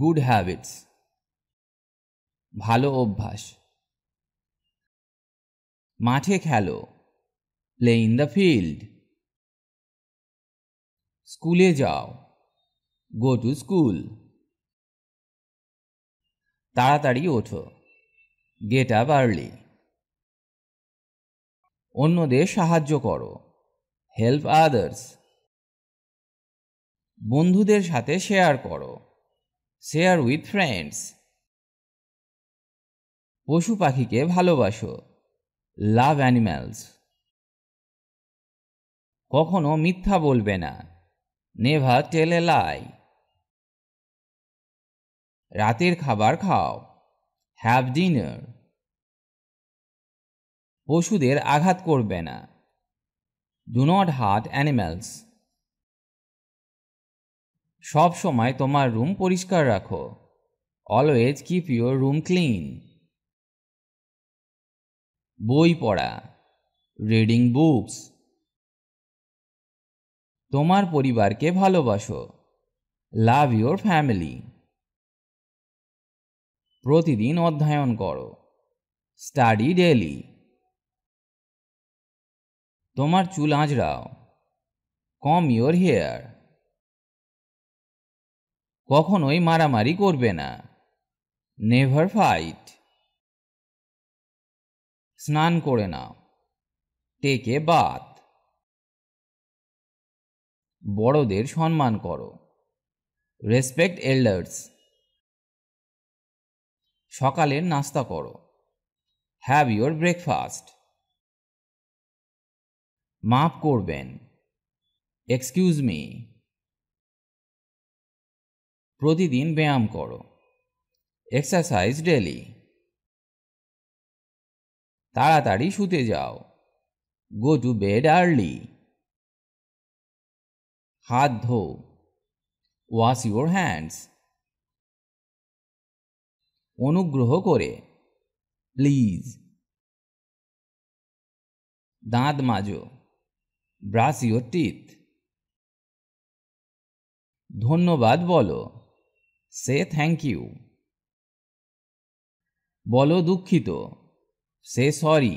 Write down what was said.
good habits ভালো অভ্যাস মাঠে খেলো প্লে ইন দ্য ফিল্ড স্কুলে যাও গো টু স্কুল তাড়াতাড়ি ওঠো গেট আপ আর্লি অন্যদের সাহায্য করো হেল্প আদার্স বন্ধুদের সাথে শেয়ার করো শেয়ার উইথ ফ্রেন্ডস পশু পাখিকে ভালোবাসো লাভ অ্যানিম্যালস কখনো মিথ্যা বলবে না নেভা টেলে লাই রাতের খাবার খাও হ্যাভ ডিনার পশুদের আঘাত করবে না ডু নট হার্ট অ্যানিম্যালস সব সময় তোমার রুম পরিষ্কার রাখো always keep your room clean বই পড়া রিডিং বুকস তোমার পরিবারকে ভালোবাসো লাভ ইউর ফ্যামিলি প্রতিদিন অধ্যয়ন করো স্টাডি ডেলি তোমার চুল আঁচড়াও কম ইউর হেয়ার কখনোই মারামারি করবে না নেভার ফাইট স্নান করে নাও টেকে বাত বড়দের সম্মান করো রেসপেক্ট এল্ডার্স সকালের নাস্তা করো হ্যাভ ইওর ব্রেকফাস্ট মাফ করবেন এক্সকিউজ মি প্রতিদিন ব্যায়াম করো এক্সারসাইজ ডেলি তাড়াতাড়ি শুতে যাও গো টু বেড আর্লি হাত ধো ওয়াশ ইউর হ্যান্ডস অনুগ্রহ করে প্লিজ দাঁত মাজো ব্রাশ ইউর টিথ ধন্যবাদ বলো সে থ্যাংক ইউ বলো দুঃখিত সে সরি